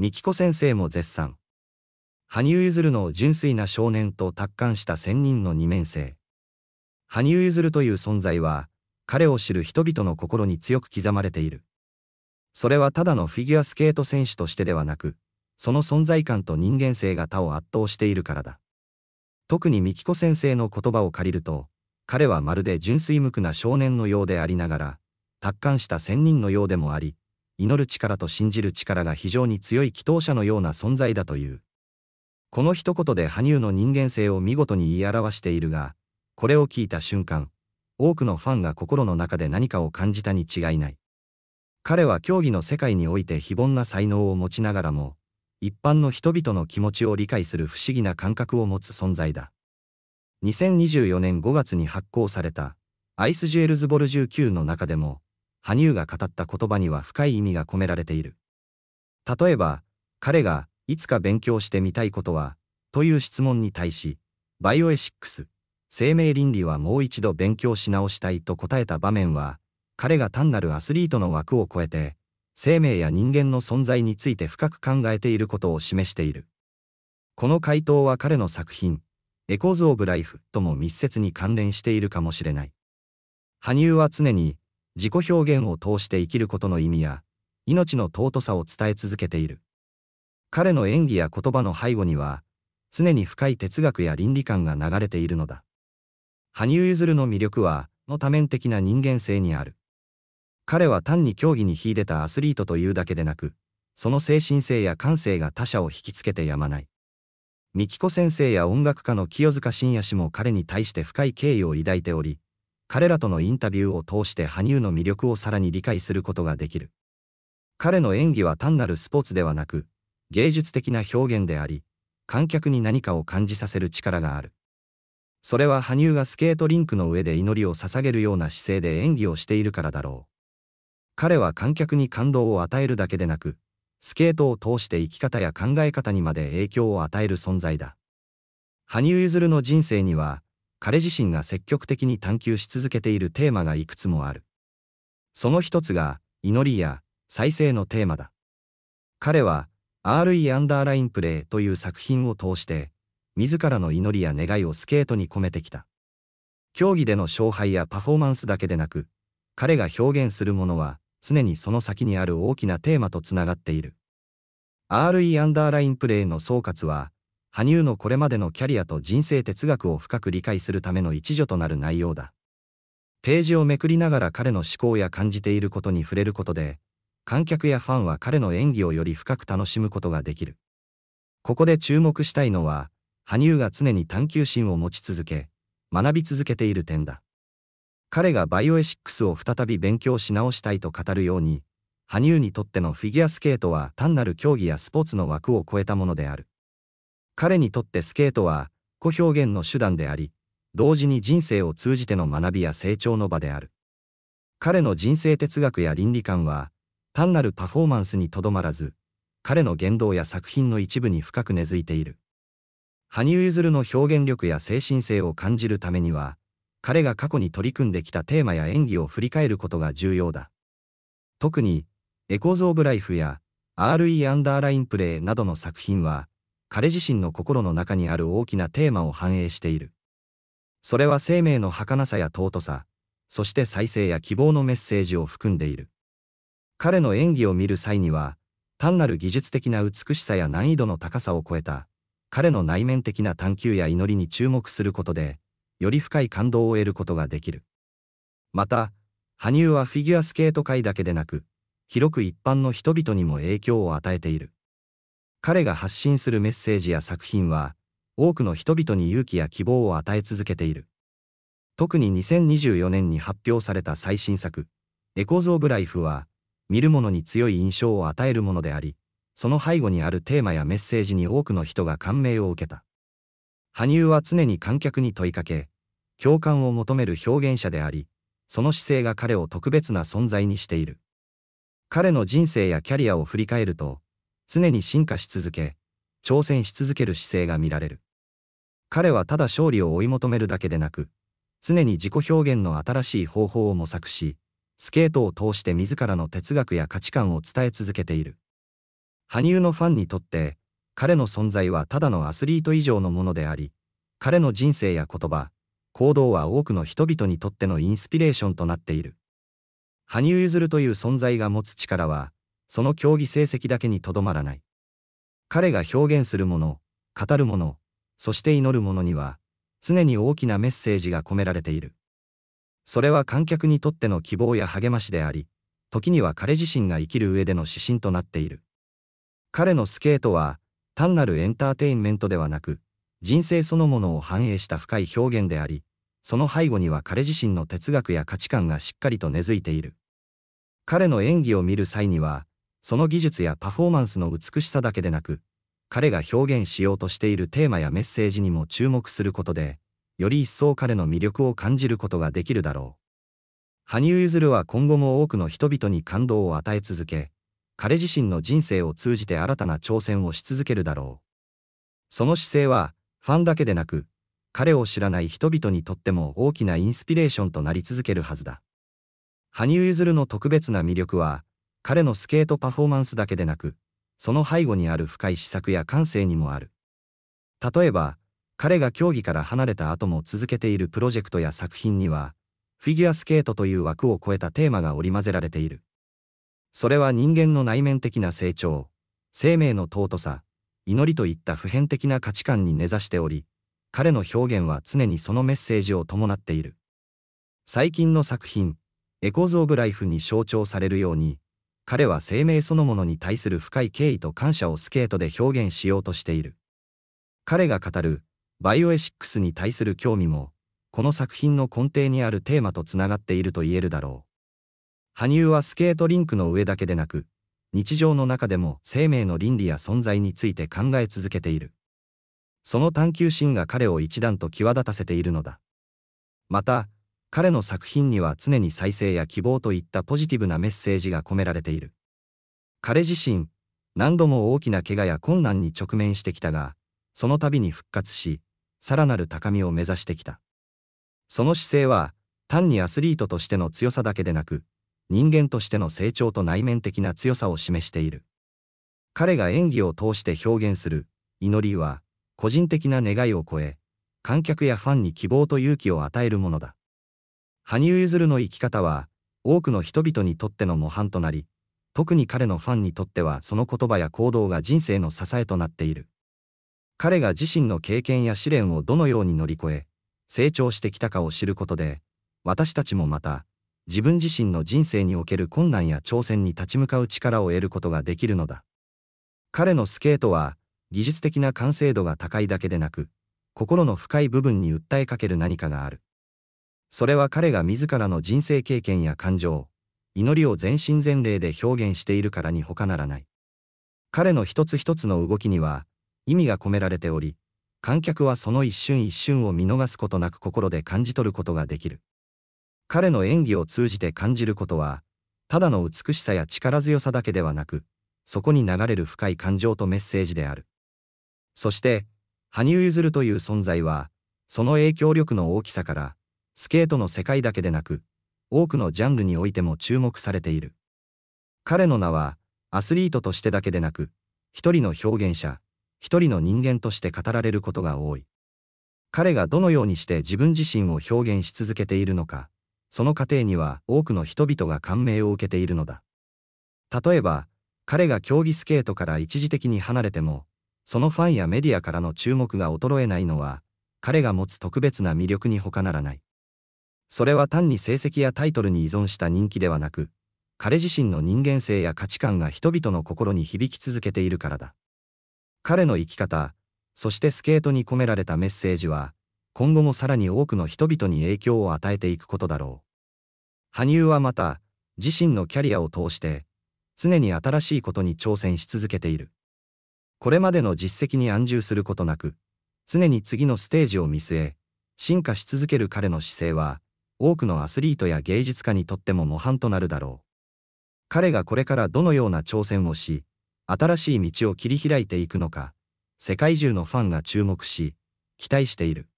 ミキコ先生も絶賛。羽生結弦の純粋な少年と達観した仙人の二面性。羽生結弦という存在は、彼を知る人々の心に強く刻まれている。それはただのフィギュアスケート選手としてではなく、その存在感と人間性が他を圧倒しているからだ。特に美紀子先生の言葉を借りると、彼はまるで純粋無垢な少年のようでありながら、達観した仙人のようでもあり、祈る力と信じる力が非常に強い祈祷者のような存在だという。この一言で羽生の人間性を見事に言い表しているが、これを聞いた瞬間、多くのファンが心の中で何かを感じたに違いない。彼は競技の世界において非凡な才能を持ちながらも、一般の人々の気持ちを理解する不思議な感覚を持つ存在だ。2024年5月に発行された、アイスジュエルズボル19の中でも、羽生が語った言葉には深い意味が込められている。例えば、彼が、いつか勉強してみたいことは、という質問に対し、バイオエシックス、生命倫理はもう一度勉強し直したいと答えた場面は、彼が単なるアスリートの枠を超えて、生命や人間の存在について深く考えていることを示している。この回答は彼の作品、エコーズ・オブ・ライフとも密接に関連しているかもしれない。羽生は常に、自己表現を通して生きることの意味や、命の尊さを伝え続けている。彼の演技や言葉の背後には、常に深い哲学や倫理観が流れているのだ。羽生結弦の魅力は、の多面的な人間性にある。彼は単に競技に秀でたアスリートというだけでなく、その精神性や感性が他者を引きつけてやまない。美紀子先生や音楽家の清塚信也氏も彼に対して深い敬意を抱いており、彼らとのインタビューを通して羽生の魅力をさらに理解することができる。彼の演技は単なるスポーツではなく、芸術的な表現であり、観客に何かを感じさせる力がある。それは羽生がスケートリンクの上で祈りを捧げるような姿勢で演技をしているからだろう。彼は観客に感動を与えるだけでなく、スケートを通して生き方や考え方にまで影響を与える存在だ。羽生結弦の人生には、彼自身が積極的に探求し続けているテーマがいくつもある。その一つが、祈りや再生のテーマだ。彼は、RE アンダーラインプレイという作品を通して、自らの祈りや願いをスケートに込めてきた。競技での勝敗やパフォーマンスだけでなく、彼が表現するものは、常にその先にある大きなテーマとつながっている。RE アンダーラインプレイの総括は、羽生のこれまでのキャリアと人生哲学を深く理解するための一助となる内容だ。ページをめくりながら彼の思考や感じていることに触れることで、観客やファンは彼の演技をより深く楽しむことができる。ここで注目したいのは、羽生が常に探求心を持ち続け、学び続けている点だ。彼がバイオエシックスを再び勉強し直したいと語るように、羽生にとってのフィギュアスケートは単なる競技やスポーツの枠を超えたものである。彼にとってスケートは、個表現の手段であり、同時に人生を通じての学びや成長の場である。彼の人生哲学や倫理観は、単なるパフォーマンスにとどまらず、彼の言動や作品の一部に深く根付いている。羽生結弦の表現力や精神性を感じるためには、彼が過去に取り組んできたテーマや演技を振り返ることが重要だ。特に、エコーズ・オブ・ライフや RE アンダーラインプレイなどの作品は、彼自身の心の中にある大きなテーマを反映している。それは生命の儚さや尊さ、そして再生や希望のメッセージを含んでいる。彼の演技を見る際には、単なる技術的な美しさや難易度の高さを超えた、彼の内面的な探求や祈りに注目することで、より深い感動を得ることができる。また、羽生はフィギュアスケート界だけでなく、広く一般の人々にも影響を与えている。彼が発信するメッセージや作品は、多くの人々に勇気や希望を与え続けている。特に2024年に発表された最新作、エコーズ・オブ・ライフは、見る者に強い印象を与えるものであり、その背後にあるテーマやメッセージに多くの人が感銘を受けた。羽生は常に観客に問いかけ、共感を求める表現者であり、その姿勢が彼を特別な存在にしている。彼の人生やキャリアを振り返ると、常に進化し続け、挑戦し続ける姿勢が見られる。彼はただ勝利を追い求めるだけでなく、常に自己表現の新しい方法を模索し、スケートを通して自らの哲学や価値観を伝え続けている。羽生のファンにとって、彼の存在はただのアスリート以上のものであり、彼の人生や言葉、行動は多くの人々にとってのインスピレーションとなっている。羽生結弦という存在が持つ力は、その競技成績だけにとどまらない。彼が表現するもの、語るもの、そして祈るものには、常に大きなメッセージが込められている。それは観客にとっての希望や励ましであり、時には彼自身が生きる上での指針となっている。彼のスケートは、単なるエンターテインメントではなく、人生そのものを反映した深い表現であり、その背後には彼自身の哲学や価値観がしっかりと根付いている。彼の演技を見る際には、その技術やパフォーマンスの美しさだけでなく、彼が表現しようとしているテーマやメッセージにも注目することで、より一層彼の魅力を感じることができるだろう。羽生結弦は今後も多くの人々に感動を与え続け、彼自身の人生を通じて新たな挑戦をし続けるだろう。その姿勢は、ファンだけでなく、彼を知らない人々にとっても大きなインスピレーションとなり続けるはずだ。羽生結弦の特別な魅力は、彼のスケートパフォーマンスだけでなく、その背後にある深い施策や感性にもある。例えば、彼が競技から離れた後も続けているプロジェクトや作品には、フィギュアスケートという枠を超えたテーマが織り交ぜられている。それは人間の内面的な成長、生命の尊さ、祈りといった普遍的な価値観に根ざしており、彼の表現は常にそのメッセージを伴っている。最近の作品、エコーズ・オブ・ライフに象徴されるように、彼は生命そのものに対する深い敬意と感謝をスケートで表現しようとしている。彼が語るバイオエシックスに対する興味も、この作品の根底にあるテーマとつながっていると言えるだろう。羽生はスケートリンクの上だけでなく、日常の中でも生命の倫理や存在について考え続けている。その探求心が彼を一段と際立たせているのだ。また、彼の作品には常に再生や希望といったポジティブなメッセージが込められている。彼自身、何度も大きな怪我や困難に直面してきたが、その度に復活し、さらなる高みを目指してきた。その姿勢は、単にアスリートとしての強さだけでなく、人間としての成長と内面的な強さを示している。彼が演技を通して表現する祈りは個人的な願いを超え観客やファンに希望と勇気を与えるものだ羽生結弦の生き方は、多くの人々にとっての模範となり、特に彼のファンにとってはその言葉や行動が人生の支えとなっている。彼が自身の経験や試練をどのように乗り越え、成長してきたかを知ることで、私たちもまた、自分自身の人生における困難や挑戦に立ち向かう力を得ることができるのだ。彼のスケートは、技術的な完成度が高いだけでなく、心の深い部分に訴えかける何かがある。それは彼が自らの人生経験や感情、祈りを全身全霊で表現しているからに他ならない。彼の一つ一つの動きには意味が込められており、観客はその一瞬一瞬を見逃すことなく心で感じ取ることができる。彼の演技を通じて感じることは、ただの美しさや力強さだけではなく、そこに流れる深い感情とメッセージである。そして、羽生結弦という存在は、その影響力の大きさから、スケートの世界だけでなく、多くのジャンルにおいても注目されている。彼の名は、アスリートとしてだけでなく、一人の表現者、一人の人間として語られることが多い。彼がどのようにして自分自身を表現し続けているのか、その過程には多くの人々が感銘を受けているのだ。例えば、彼が競技スケートから一時的に離れても、そのファンやメディアからの注目が衰えないのは、彼が持つ特別な魅力に他ならない。それは単に成績やタイトルに依存した人気ではなく、彼自身の人間性や価値観が人々の心に響き続けているからだ。彼の生き方、そしてスケートに込められたメッセージは、今後もさらに多くの人々に影響を与えていくことだろう。羽生はまた、自身のキャリアを通して、常に新しいことに挑戦し続けている。これまでの実績に安住することなく、常に次のステージを見据え、進化し続ける彼の姿勢は、多くのアスリートや芸術家にとっても模範となるだろう。彼がこれからどのような挑戦をし、新しい道を切り開いていくのか、世界中のファンが注目し、期待している。